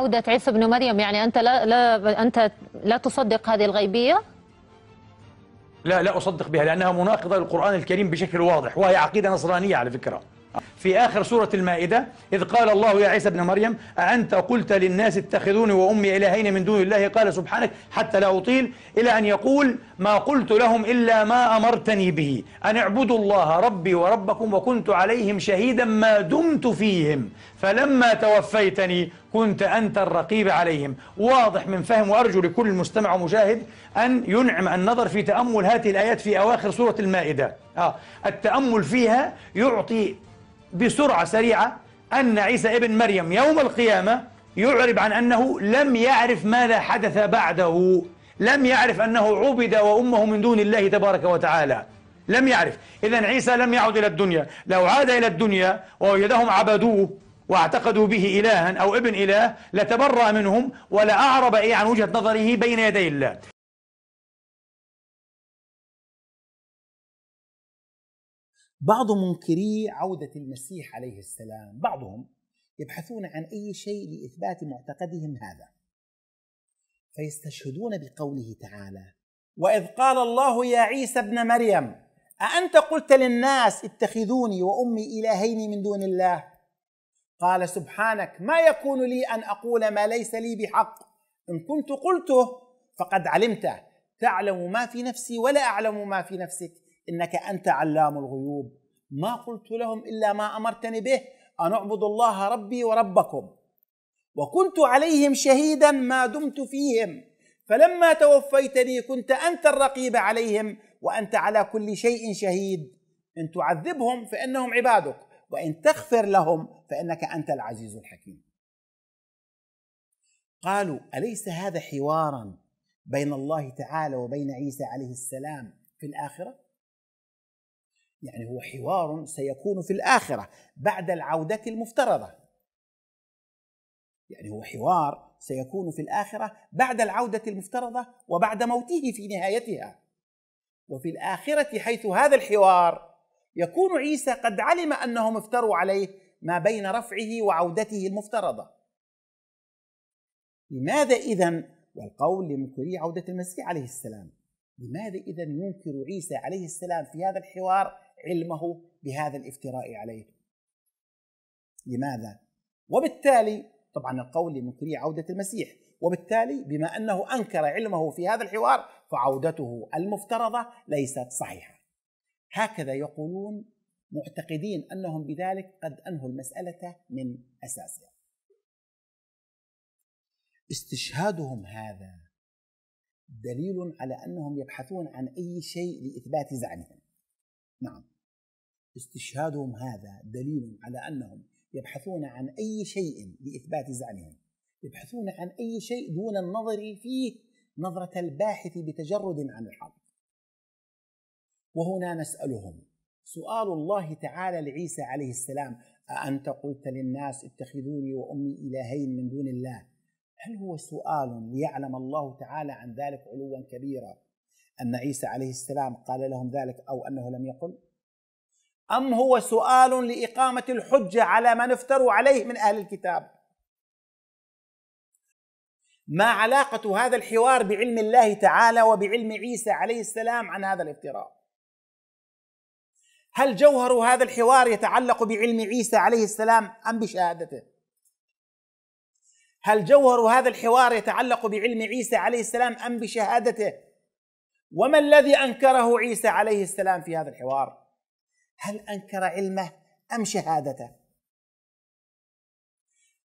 عودة عيسى بن مريم يعني أنت لا, لا أنت لا تصدق هذه الغيبية؟ لا لا أصدق بها لأنها مناقضة للقرآن الكريم بشكل واضح وهي عقيدة نصرانية على فكرة في آخر سورة المائدة إذ قال الله يا عيسى ابن مريم أأنت قلت للناس اتخذوني وأمي إلهين من دون الله قال سبحانك حتى لا أطيل إلى أن يقول ما قلت لهم إلا ما أمرتني به أن اعبدوا الله ربي وربكم وكنت عليهم شهيدا ما دمت فيهم فلما توفيتني كنت أنت الرقيب عليهم واضح من فهم وأرجو لكل مستمع ومشاهد أن ينعم النظر في تأمل هذه الآيات في أواخر سورة المائدة آه التأمل فيها يعطي بسرعة سريعة أن عيسى ابن مريم يوم القيامة يعرب عن أنه لم يعرف ماذا حدث بعده لم يعرف أنه عبد وأمه من دون الله تبارك وتعالى لم يعرف إذا عيسى لم يعد إلى الدنيا لو عاد إلى الدنيا ووجدهم عبدوه واعتقدوا به إلها أو ابن إله لتبرأ منهم ولا أعرب إيه عن وجهة نظره بين يدي الله بعض منكري عودة المسيح عليه السلام بعضهم يبحثون عن أي شيء لإثبات معتقدهم هذا فيستشهدون بقوله تعالى وإذ قال الله يا عيسى ابن مريم أأنت قلت للناس اتخذوني وأمي إلهين من دون الله قال سبحانك ما يكون لي أن أقول ما ليس لي بحق إن كنت قلته فقد علمته تعلم ما في نفسي ولا أعلم ما في نفسك إنك أنت علام الغيوب ما قلت لهم إلا ما أمرتني به أن أعبد الله ربي وربكم وكنت عليهم شهيدا ما دمت فيهم فلما توفيتني كنت أنت الرقيب عليهم وأنت على كل شيء شهيد إن تعذبهم فإنهم عبادك وإن تغفر لهم فإنك أنت العزيز الحكيم قالوا أليس هذا حوارا بين الله تعالى وبين عيسى عليه السلام في الآخرة يعني هو حوار سيكون في الآخرة بعد العودة المفترضة يعني هو حوار سيكون في الآخرة بعد العودة المفترضة وبعد موته في نهايتها وفي الآخرة حيث هذا الحوار يكون عيسى قد علم أنهم افتروا عليه ما بين رفعه وعودته المفترضة لماذا إذا والقول لمنكري عودة المسيح عليه السلام لماذا إذا ينكر عيسى عليه السلام في هذا الحوار علمه بهذا الافتراء عليه لماذا؟ وبالتالي طبعا القول لمنكري عودة المسيح وبالتالي بما أنه أنكر علمه في هذا الحوار فعودته المفترضة ليست صحيحة هكذا يقولون معتقدين أنهم بذلك قد أنهوا المسألة من أساسها استشهادهم هذا دليل على أنهم يبحثون عن أي شيء لإثبات زعمهم نعم استشهادهم هذا دليل على أنهم يبحثون عن أي شيء لإثبات زعمهم يبحثون عن أي شيء دون النظر فيه نظرة الباحث بتجرد عن الحق وهنا نسألهم سؤال الله تعالى لعيسى عليه السلام أأنت قلت للناس اتخذوني وأمي إلهين من دون الله هل هو سؤال ليعلم الله تعالى عن ذلك علوا كبيرا أن عيسى عليه السلام قال لهم ذلك أو أنه لم يقل أم هو سؤال لإقامة الحجة على من افتروا عليه من أهل الكتاب ما علاقة هذا الحوار بعلم الله تعالى وبعلم عيسى عليه السلام عن هذا الافتراء هل جوهر هذا الحوار يتعلق بعلم عيسى عليه السلام أم بشهادته هل جوهر هذا الحوار يتعلق بعلم عيسى عليه السلام أم بشهادته وما الذي انكره عيسى عليه السلام في هذا الحوار هل انكر علمه ام شهادته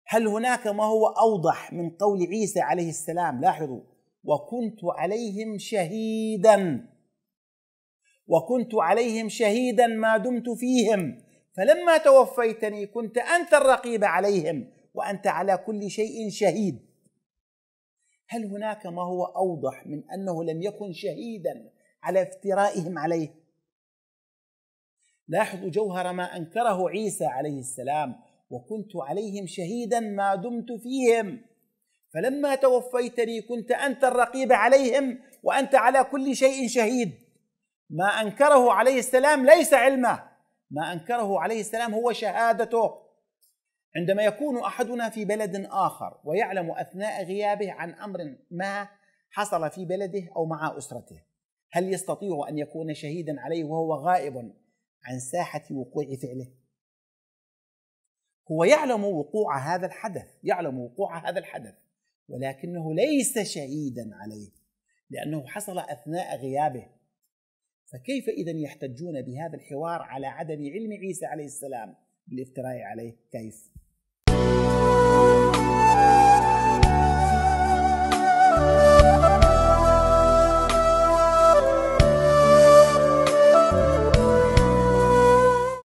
هل هناك ما هو اوضح من قول عيسى عليه السلام لاحظوا وكنت عليهم شهيدا وكنت عليهم شهيدا ما دمت فيهم فلما توفيتني كنت انت الرقيب عليهم وانت على كل شيء شهيد هل هناك ما هو اوضح من انه لم يكن شهيدا على افترائهم عليه لاحظوا جوهر ما انكره عيسى عليه السلام وكنت عليهم شهيدا ما دمت فيهم فلما توفيتني كنت انت الرقيب عليهم وانت على كل شيء شهيد ما انكره عليه السلام ليس علمه ما انكره عليه السلام هو شهادته عندما يكون احدنا في بلد اخر ويعلم اثناء غيابه عن امر ما حصل في بلده او مع اسرته هل يستطيع ان يكون شهيدا عليه وهو غائب عن ساحه وقوع فعله هو يعلم وقوع هذا الحدث يعلم وقوع هذا الحدث ولكنه ليس شهيدا عليه لانه حصل اثناء غيابه فكيف اذا يحتجون بهذا الحوار على عدم علم عيسى عليه السلام بالافتراء عليه كيف Thank you.